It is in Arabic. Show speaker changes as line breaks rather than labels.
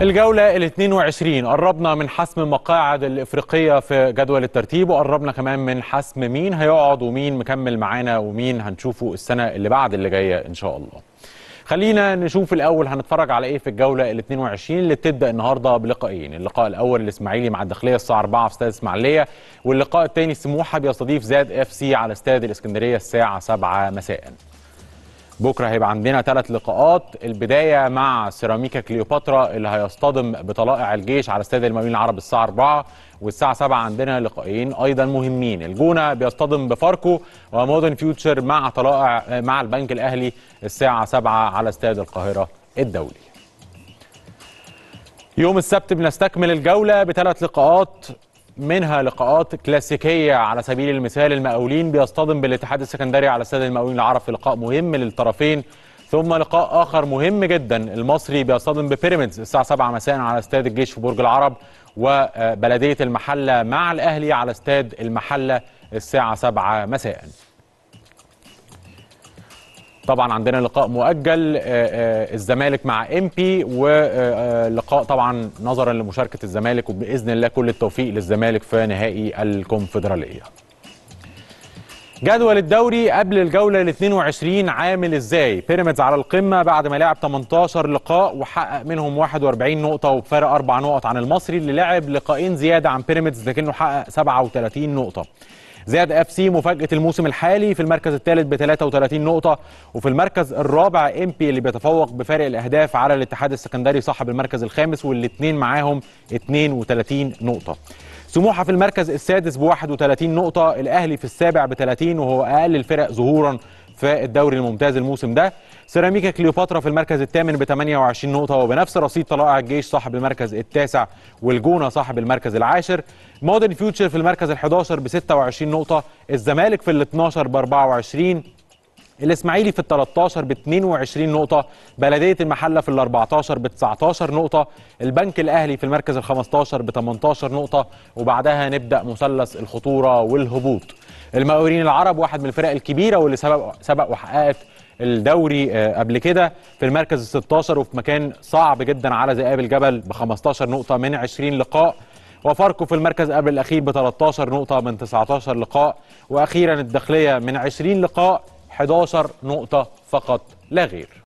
الجولة ال 22 قربنا من حسم مقاعد الإفريقية في جدول الترتيب وقربنا كمان من حسم مين هيقعد ومين مكمل معانا ومين هنشوفه السنة اللي بعد اللي جاية إن شاء الله. خلينا نشوف الأول هنتفرج على إيه في الجولة ال 22 اللي بتبدأ النهاردة بلقائين، اللقاء الأول الإسماعيلي مع الداخلية الساعة 4 في استاد إسماعيلية واللقاء الثاني سموحة بيستضيف زاد اف سي على استاد الإسكندرية الساعة 7 مساءً. بكره هيبقى عندنا ثلاث لقاءات البدايه مع سيراميكا كليوباترا اللي هيصطدم بطلائع الجيش على استاد المقاولين العرب الساعه 4 والساعه 7 عندنا لقائين ايضا مهمين الجونه بيصطدم بفاركو ومودرن فيوتشر مع طلائع مع البنك الاهلي الساعه 7 على استاد القاهره الدولي يوم السبت بنستكمل الجوله بثلاث لقاءات منها لقاءات كلاسيكيه على سبيل المثال المقاولين بيصطدم بالاتحاد السكندري على استاد المقاولين العرب في لقاء مهم للطرفين ثم لقاء اخر مهم جدا المصري بيصطدم ببيراميدز الساعه 7 مساء على استاد الجيش في برج العرب وبلديه المحله مع الاهلي على استاد المحله الساعه 7 مساء طبعا عندنا لقاء مؤجل آه، آه، الزمالك مع امبي ولقاء طبعا نظرا لمشاركه الزمالك وباذن الله كل التوفيق للزمالك في نهائي الكونفدراليه جدول الدوري قبل الجولة ال 22 عامل ازاي؟ بيراميدز على القمة بعد ما لعب 18 لقاء وحقق منهم 41 نقطة وبفارق اربع نقط عن المصري اللي لعب لقاءين زيادة عن بيراميدز لكنه حقق 37 نقطة. زاد اف سي مفاجاه الموسم الحالي في المركز الثالث ب 33 نقطه وفي المركز الرابع ام بي اللي بيتفوق بفارق الاهداف على الاتحاد السكندري صاحب المركز الخامس والاثنين معاهم 32 نقطه سموحه في المركز السادس ب 31 نقطه الاهلي في السابع ب 30 وهو اقل الفرق ظهورا في الدوري الممتاز الموسم ده سيراميكا كليوباترا في المركز الثامن ب 28 نقطه وبنفس رصيد طلائع الجيش صاحب المركز التاسع والجونه صاحب المركز العاشر مودرن فيوتشر في المركز ال11 ب 26 نقطه الزمالك في ال12 ب 24 الاسماعيلي في ال 13 ب 22 نقطه بلديه المحله في ال 14 ب 19 نقطه البنك الاهلي في المركز ال 15 ب 18 نقطه وبعدها نبدا مثلث الخطوره والهبوط المقاولين العرب واحد من الفرق الكبيره واللي سبق سبق وحققت الدوري آه، قبل كده في المركز ال 16 وفي مكان صعب جدا على ذئاب الجبل ب 15 نقطه من 20 لقاء وفاركو في المركز قبل الأخير ب 13 نقطة من 19 لقاء وأخيرا الداخلية من 20 لقاء 11 نقطة فقط لا غير